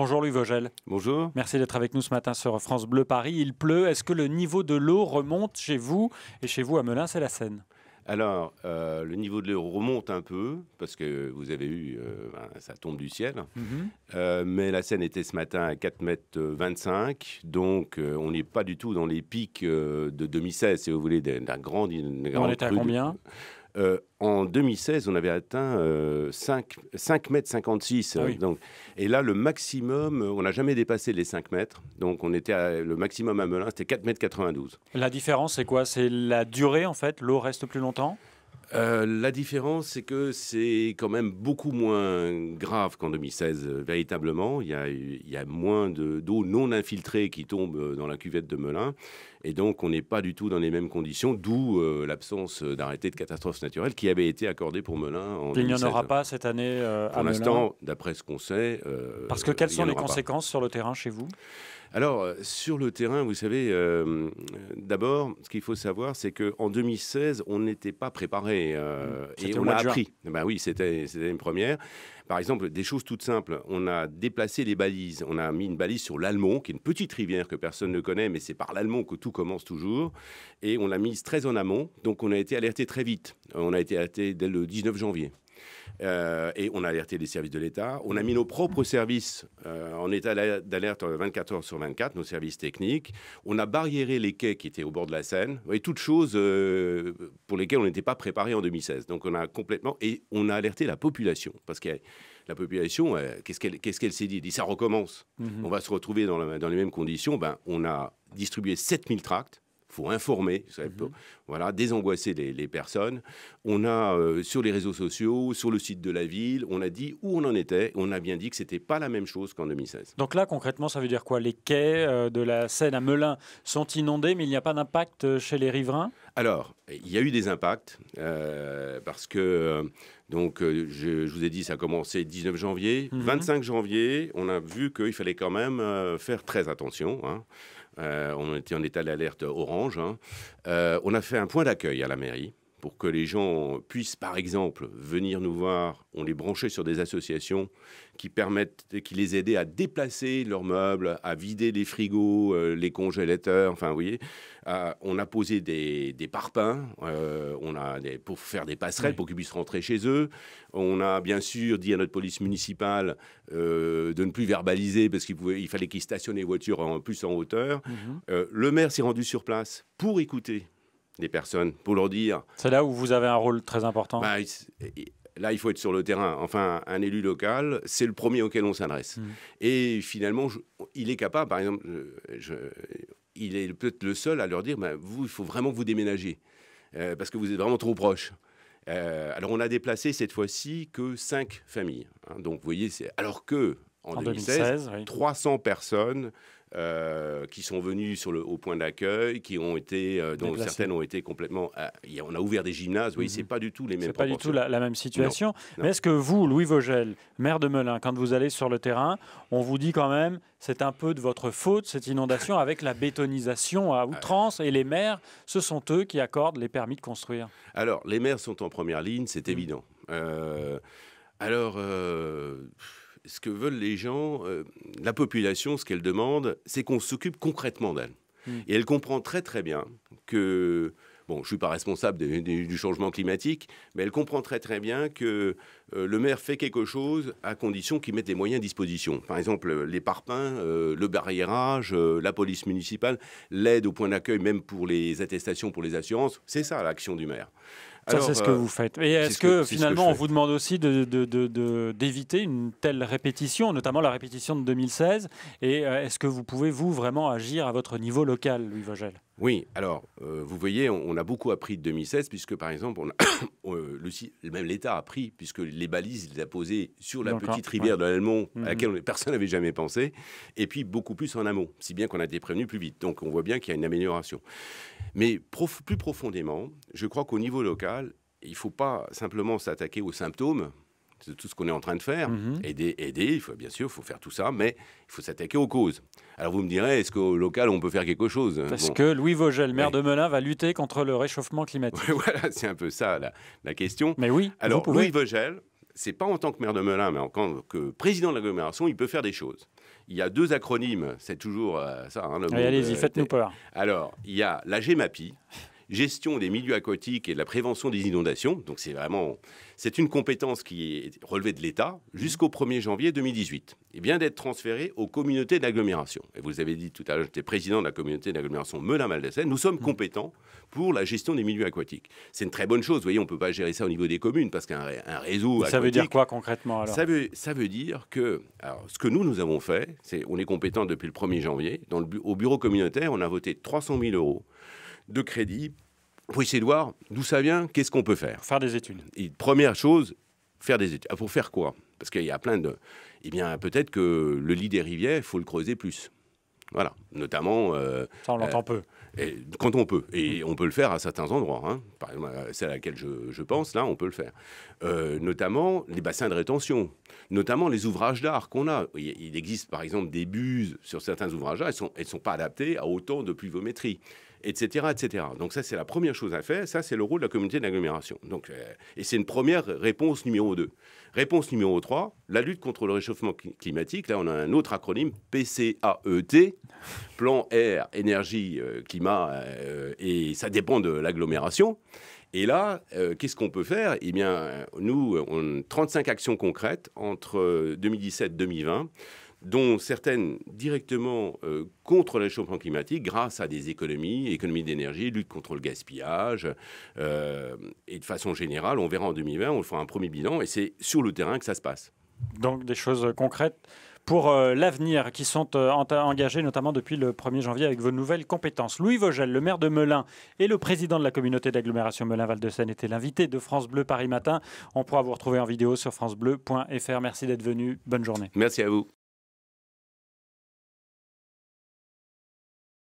Bonjour Louis Vogel. Bonjour. Merci d'être avec nous ce matin sur France Bleu Paris. Il pleut. Est-ce que le niveau de l'eau remonte chez vous Et chez vous, à Melun, c'est la Seine. Alors, euh, le niveau de l'eau remonte un peu, parce que vous avez eu, euh, ben, ça tombe du ciel. Mhm. Euh, mais la Seine était ce matin à 4,25 mètres, donc on n'est pas du tout dans les pics de 2016, si vous voulez, d'un grand... On était à combien euh, en 2016, on avait atteint 5,56 euh, 5, mètres ah et là, le maximum, euh, on n'a jamais dépassé les 5 mètres. Donc, on était le maximum à Melun, c'était 4,92 mètres La différence, c'est quoi C'est la durée, en fait L'eau reste plus longtemps euh, la différence, c'est que c'est quand même beaucoup moins grave qu'en 2016, euh, véritablement. Il y a, il moins d'eau non infiltrée qui tombe euh, dans la cuvette de Melun. Et donc, on n'est pas du tout dans les mêmes conditions, d'où l'absence d'arrêté de catastrophe naturelle qui avait été accordé pour Melun en Il n'y en aura pas cette année à Pour l'instant, d'après ce qu'on sait. Parce que quelles sont les conséquences sur le terrain chez vous alors, euh, sur le terrain, vous savez, euh, d'abord, ce qu'il faut savoir, c'est qu'en 2016, on n'était pas préparé. Euh, mmh. et on a appris. Ben oui, c'était une première. Par exemple, des choses toutes simples. On a déplacé les balises. On a mis une balise sur l'Allemont, qui est une petite rivière que personne ne connaît, mais c'est par l'Allemont que tout commence toujours. Et on l'a mise très en amont. Donc, on a été alerté très vite. On a été alerté dès le 19 janvier. Euh, et on a alerté les services de l'État. On a mis nos propres services euh, en état d'alerte 24 heures sur 24, nos services techniques. On a barriéré les quais qui étaient au bord de la Seine. Et toutes choses euh, pour lesquelles on n'était pas préparé en 2016. Donc on a complètement... Et on a alerté la population. Parce que la population, qu'est-ce qu'elle s'est dit Elle dit ça recommence. Mmh on va se retrouver dans, dans les mêmes conditions. Ben, on a distribué 7000 tracts faut informer, mhm. voilà, désangoisser les, personnes. On a euh, sur les réseaux sociaux, sur le site de la ville, on a dit où on en était. On a bien dit que c'était pas la même chose qu'en 2016. Donc là, concrètement, ça veut dire quoi Les quais euh, de la Seine à Melun sont inondés, mais il n'y a pas d'impact euh, chez les riverains alors, il y a eu des impacts parce que donc je, vous ai dit ça a commencé 19 janvier, 25 mhm. janvier, on a vu qu'il fallait quand même faire très attention. Hein. Euh, on était en état d'alerte orange. Hein. Euh, on a fait un point d'accueil à la mairie pour que les gens puissent, par exemple, venir nous voir. On les branchait sur des associations qui permettent, qui les aidaient à déplacer leurs meubles, à vider les frigos, euh, les congélateurs. Enfin, vous voyez, euh, on a posé des, des parpaings, euh, on a pour faire des passerelles pour qu'ils puissent rentrer chez eux. On a bien sûr dit à notre police municipale de ne plus verbaliser parce qu'il fallait qu'ils stationnent les voitures en plus en hauteur. Mhm. le maire s'est rendu sur place pour écouter des personnes pour leur dire. C'est là où vous avez un rôle très important. Bah, là, il faut être sur le terrain. Enfin, un élu local, c'est le premier auquel on s'adresse. Mm. Et finalement, il est capable, par exemple, je, il est peut-être le seul à leur dire, bah, vous, il faut vraiment vous déménager, euh, parce que vous êtes vraiment trop proche. Euh, alors, on a déplacé cette fois-ci que cinq familles. Hein. donc, vous voyez, alors que en, 2016, 300 personnes euh, qui sont venus sur le, au point d'accueil, qui ont été, euh, dont certaines ont été complètement. Euh, on a ouvert des gymnases, Oui, c'est mhm. pas du tout les mêmes. pas du tout la, même situation. Mais est-ce que vous, Louis Vogel, maire de Melun, quand vous allez sur le terrain, on vous dit quand même, c'est un peu de votre faute cette inondation avec la bétonisation à outrance et les maires, ce sont eux qui accordent les permis de construire. Alors, les maires sont en première ligne, c'est mmh. évident. alors, ce que veulent les gens, euh, la population, ce qu'elle demande, c'est qu'on s'occupe concrètement d'elle. Hmm. Et elle comprend très très bien que bon, je ne suis pas responsable du changement climatique, mais elle comprend très très bien que euh, le maire fait quelque chose à condition qu'il mette les moyens à disposition. Par exemple, les parpaings, euh, le barriérage, la police municipale, l'aide au point d'accueil, même pour les attestations, pour les assurances, c'est ça l'action du maire ça, c'est ce que euh, vous faites. Et est-ce que, finalement, on vous demande aussi d'éviter une telle répétition, notamment la répétition de 2016 Et euh, est-ce que vous pouvez, vous, vraiment agir à votre niveau local, Louis Vogel oui, alors, euh, vous voyez, on, a beaucoup appris de 2016, puisque par exemple, le, même l'État a appris, puisque les balises, il les a posées sur la petite rivière de l'almont à mhm. laquelle personne n'avait jamais pensé, et puis beaucoup plus en amont, si bien qu'on a été prévenu plus vite. Donc, on voit bien qu'il y a une amélioration. Mais plus profondément, je crois qu'au niveau local, il ne faut pas simplement s'attaquer aux symptômes, de tout ce qu'on est en train de faire. Mhm. Aider, aider, il faut, bien sûr, il faut faire tout ça, mais il faut s'attaquer aux causes. Alors vous me direz, est-ce qu'au local, on peut faire quelque chose hein? Parce que Louis Vogel, maire de Melun, va lutter contre le réchauffement climatique. voilà, c'est un peu ça la, question. Mais oui. Alors Louis Vogel, c'est pas en tant que maire de Melun, mais en tant que président de l'agglomération, il peut faire des choses. Il y a deux acronymes, c'est toujours euh, ça. Hein, allez-y, faites-nous peur. Alors, il y a la GEMAPI, gestion des milieux aquatiques et de la prévention des inondations. Donc c'est vraiment, c'est une compétence qui est relevée de l'État jusqu'au 1er janvier 2018 et bien d'être transférée aux communautés d'agglomération. Et vous avez dit tout à l'heure, j'étais président de la communauté d'agglomération Melun-Val Nous sommes compétents pour la gestion des milieux aquatiques. C'est une très bonne chose. Vous voyez, on ne peut pas gérer ça au niveau des communes parce qu'un réseau. Ça veut dire quoi concrètement alors ça veut, ça veut dire que alors, ce que nous, nous avons fait, c'est on est compétents depuis le 1er janvier. Dans le, au bureau communautaire, on a voté 300 000 euros de crédit pour essayer de voir d'où ça vient, qu'est-ce qu'on peut faire. Faire des études. première chose, faire des études. Ah, pour faire quoi Parce qu'il y a plein de... Eh bien, peut-être que le lit des rivières, il faut le creuser plus. Voilà, notamment... Euh, ça, on euh, l'entend peu. quand on peut. Et on peut le faire à certains endroits. Hein. Par exemple, celle à laquelle je, pense, là, on peut le faire. Euh, notamment les bassins de rétention, notamment les ouvrages d'art qu'on a. Il, existe, par exemple, des buses sur certains ouvrages d'art. Elles ne sont, elles sont pas adaptées à autant de pluviométrie etc., Donc ça, c'est la première chose à faire. Ça, c'est le rôle de la communauté d'agglomération. Donc, euh, et c'est une première réponse numéro 2. Réponse numéro 3, la lutte contre le réchauffement climatique. Là, on a un autre acronyme, PCAET, plan air, énergie, euh, climat, euh, et ça dépend de l'agglomération. Et là, qu'est-ce qu'on peut faire Eh bien, nous, on a 35 actions concrètes entre 2017 et 2020 dont certaines directement euh, contre le réchauffement climatique grâce à des économies, économies d'énergie, lutte contre le gaspillage. Euh, et de façon générale, on verra en 2020, on fera un premier bilan et c'est sur le terrain que ça se passe. Donc des choses euh, concrètes pour l'avenir qui sont engagées notamment depuis le 1er janvier avec vos nouvelles compétences. Louis Vogel, le maire de Melun et le président de la communauté d'agglomération Melun-Val-de-Seine était l'invité de France Bleu Paris Matin. On pourra vous retrouver en vidéo sur francebleu.fr. Merci d'être venu. Bonne journée. Merci à vous.